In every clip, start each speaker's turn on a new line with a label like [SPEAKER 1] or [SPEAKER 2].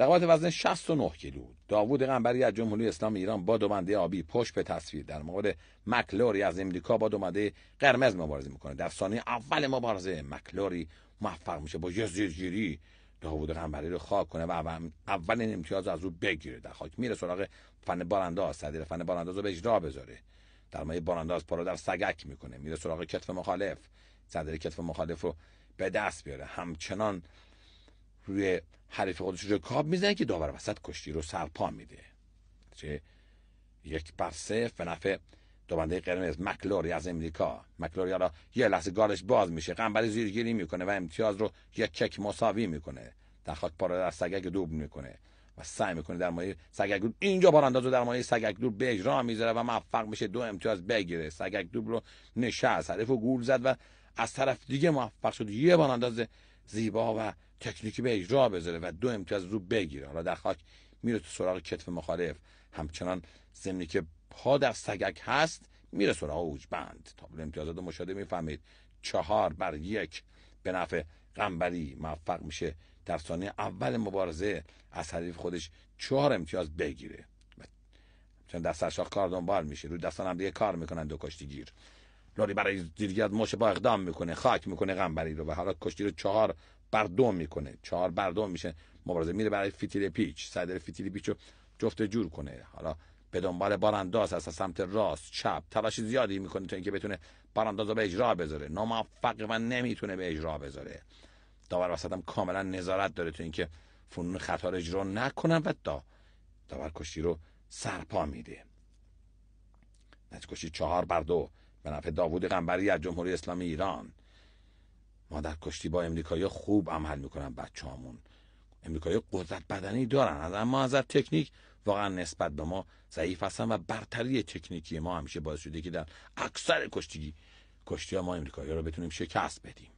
[SPEAKER 1] رقابت وزن 69 کیلو داوود قنبری از جمهوری اسلامی ایران با دومنده آبی پشت به تصویر در مقابل مکلوری از امریکا با دومنده قرمز مبارزه میکنه در ثانیه اول مبارزه مکلوری موفق میشه با یه زیرگیری داوود قنبری رو خاک کنه و اولین امتیاز از او بگیره در خاک میره سراغ فن بارانداز صدیر فن بارانداز رو به اجرا بذاره در مایه بارانداز پا رو در سگک میکنه میره سراغ کتف مخالف صدر کتف مخالف رو به دست بیاره همچنان روی حریف خودش رکاب میزنه که داور وسط کشتی رو سرپا میده چه یک بر صفر به نفع دوبنده قرمز مکلوری از امریکا مکلوری حالا یه لحظه گارش باز میشه قنبری زیرگیری میکنه و امتیاز رو یک چک مساوی میکنه در خاک پاره در سگک دوب میکنه و سعی میکنه در مایه سگک دوب اینجا بارانداز رو در مایه سگک دوب به اجرا میذاره و موفق میشه دو امتیاز بگیره سگگ دوب رو از حریف و گول زد و از طرف دیگه موفق شد یه بارانداز زیبا و تکنیکی به اجرا بذاره و دو امتیاز رو بگیره حالا در خاک میره تو سراغ کتف مخالف همچنان زمینی که پا در سگک هست میره سراغ بند تابلو امتیازات رو مشاهده میفهمید چهار بر یک به نفع قنبری موفق میشه در ثانیه اول مبارزه از حریف خودش چهار امتیاز بگیره چون در کار دنبال میشه روی دستان هم دیگه کار میکنن دو کشتی گیر لاری برای با اقدام میکنه خاک میکنه قنبری رو و حالا کشتی رو چهار بردم میکنه چهار بردم میشه مبارزه میره برای فیتیل پیچ سعی فیتیل پیچ رو جفت جور کنه حالا به دنبال بارانداز هست از سمت راست چپ تلاش زیادی میکنه تا اینکه بتونه بارانداز رو به اجرا بذاره ناموفق و نمیتونه به اجرا بذاره داور وسط هم کاملا نظارت داره تو اینکه فنون خطا رو اجرا نکنن و دا داور کشتی رو سرپا میده نتیجه چهار بر دو به نفع داوود قنبری از جمهوری اسلامی ایران ما در کشتی با امریکایی خوب عمل میکنن بچه همون امریکایی قدرت بدنی دارن اما از تکنیک واقعا نسبت به ما ضعیف هستن و برتری تکنیکی ما همیشه باعث شده که در اکثر کشتی کشتی ها ما امریکایی رو بتونیم شکست بدیم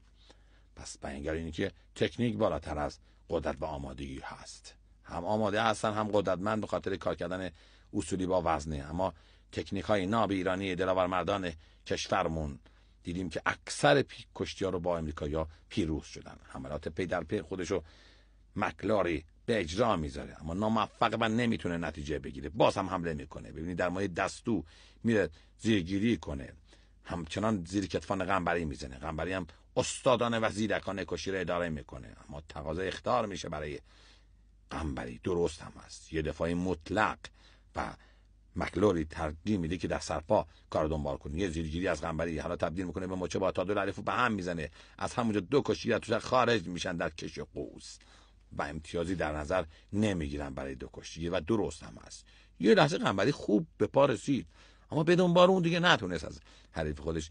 [SPEAKER 1] پس بنگر اینه که تکنیک بالاتر از قدرت و آمادگی هست هم آماده هستن هم قدرتمند به خاطر کار کردن اصولی با وزنه اما تکنیک های ناب ایرانی دلاور مردان کشورمون دیدیم که اکثر کشتی ها رو با امریکایی ها پیروز شدن حملات پی در پی خودشو مکلاری به اجرا میذاره اما ناموفق و نمیتونه نتیجه بگیره باز هم حمله میکنه ببینید در مایه دستو میره زیرگیری کنه همچنان زیر کتفان غنبری میزنه غنبری هم استادانه و زیرکانه کشی رو اداره میکنه اما تقاضا اختار میشه برای غنبری درست هم هست یه دفاعی مطلق و مکلوری ترجیح میده که در سرپا کار دنبال کنه یه زیرگیری از قنبری حالا تبدیل میکنه به مچه با تعادل حریفو به هم میزنه از همونجا دو کشتی در توش خارج میشن در کش قوس و امتیازی در نظر نمیگیرن برای دو کشتی و درست هم هست یه لحظه قنبری خوب به پا رسید اما به دنبال اون دیگه نتونست از حریف خودش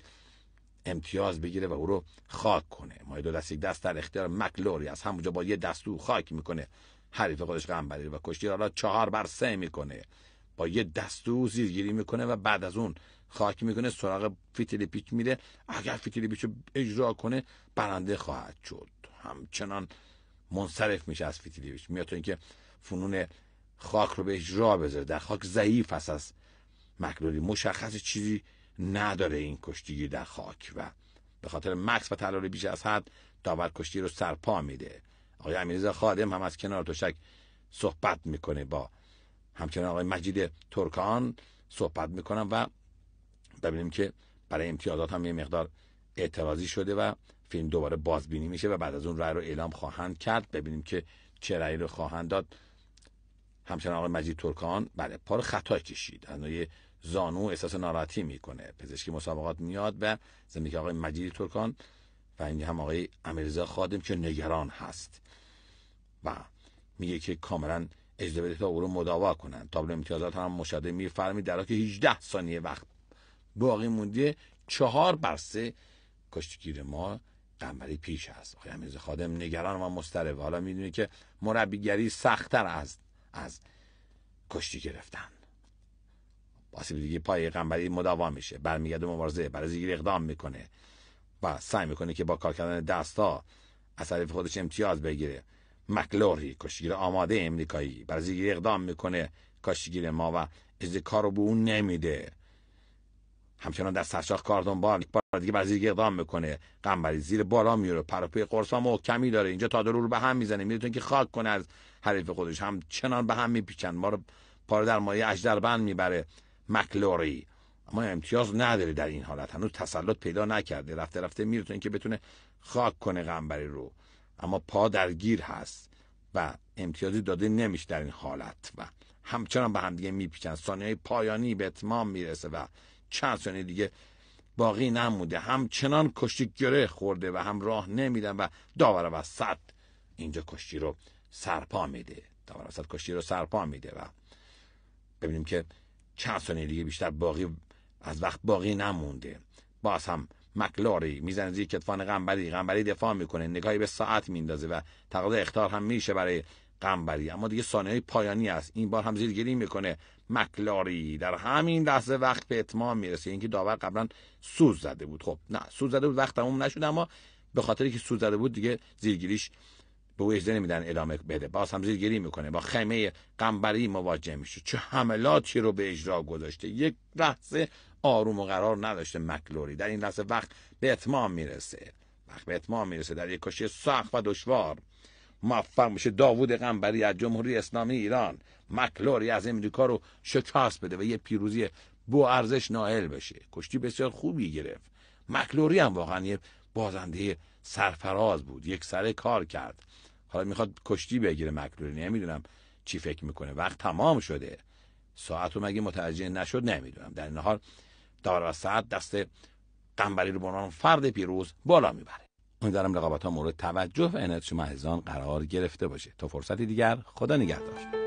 [SPEAKER 1] امتیاز بگیره و او رو خاک کنه مای دو دست یک دست در اختیار مکلوری از همونجا با یه دستو خاک میکنه حریف خودش قنبری و کشتی را چهار بر سه میکنه با یه دستو زیرگیری میکنه و بعد از اون خاک میکنه سراغ فیتلی پیک میره اگر فیتلی بیچ رو اجرا کنه برنده خواهد شد همچنان منصرف میشه از فیتلی پیچ میاد تا اینکه فنون خاک رو به اجرا بذاره در خاک ضعیف است از مکلولی مشخص چیزی نداره این کشتیگیر در خاک و به خاطر مکس و تلاله بیش از حد داور کشتی رو سرپا میده آقای امیرزا خادم هم از کنار تشک صحبت میکنه با همچنان آقای مجید ترکان صحبت میکنم و ببینیم که برای امتیازات هم یه مقدار اعتراضی شده و فیلم دوباره بازبینی میشه و بعد از اون رأی رو اعلام خواهند کرد ببینیم که چه رأی رو خواهند داد همچنان آقای مجید ترکان بله پار خطا کشید از یه زانو احساس ناراحتی میکنه پزشکی مسابقات میاد و زمین که آقای مجید ترکان و این هم آقای امیرزا خادم که نگران هست و میگه که کاملا بده تا او رو مداوا کنن تابلو امتیازات هم مشاهده میفرمید در که 18 ثانیه وقت باقی مونده چهار بر سه کشتگیر ما قنبری پیش است آقای امیرزا خادم نگران و مستره حالا میدونه که مربیگری سختتر از از کشتی گرفتن باسی دیگه پای قمبری مداوا میشه برمیگرده مبارزه برای زیر اقدام میکنه و سعی میکنه که با کار کردن دستا از طرف خودش امتیاز بگیره مکلوری کشگیر آماده امریکایی برزیگیر اقدام میکنه کشگیر ما و از کارو به اون نمیده همچنان در سرشاخ کار دنبال یک بار دیگه وزیر اقدام میکنه قنبری زیر بالا میره پروپه قرصا محکمی داره اینجا تا رو به هم میزنه میتونه که خاک کنه از حریف خودش هم چنان به هم میپیچن ما رو پاره در مایه اجدر بند میبره مکلوری اما امتیاز نداره در این حالت هنوز تسلط پیدا نکرده رفته رفته میرتون که بتونه خاک کنه قمبری رو اما پا درگیر هست و امتیازی داده نمیشه در این حالت و همچنان به هم همدیگه میپیچن ثانیه پایانی به اتمام میرسه و چند ثانیه دیگه باقی نموده همچنان کشتی گره خورده و هم راه نمیدن و داور وسط اینجا کشتی رو سرپا میده داور وسط کشتی رو سرپا میده و ببینیم که چند ثانیه دیگه بیشتر باقی از وقت باقی نمونده باز هم مکلاری میزنه زیر کتفان قنبری قنبری دفاع میکنه نگاهی به ساعت میندازه و تقاضا اختار هم میشه برای قنبری اما دیگه ثانیه پایانی است این بار هم زیر میکنه مکلاری در همین لحظه وقت به اتمام میرسه اینکه داور قبلا سوز زده بود خب نه سوز زده بود وقت تموم نشد اما به خاطری که سوز زده بود دیگه زیرگیریش به او نمیدن ادامه بده باز هم زیرگیری میکنه با خیمه قنبری مواجه میشه چه حملاتی رو به اجرا گذاشته یک لحظه آروم و قرار نداشته مکلوری در این لحظه وقت به اتمام میرسه وقت به اتمام میرسه در یک کشی سخت و دشوار موفق میشه داوود غنبری از جمهوری اسلامی ایران مکلوری از امریکا رو شکست بده و یه پیروزی بو ارزش نائل بشه کشتی بسیار خوبی گرفت مکلوری هم واقعا یه بازنده سرفراز بود یک سره کار کرد حالا میخواد کشتی بگیره مکلوری نمیدونم چی فکر میکنه وقت تمام شده ساعت رو مگه متوجه نشد نمیدونم در این حال دار سعد دست قنبری رو به عنوان فرد پیروز بالا میبره امیدوارم رقابت ها مورد توجه و انرژی شما قرار گرفته باشه تا فرصتی دیگر خدا نگهدار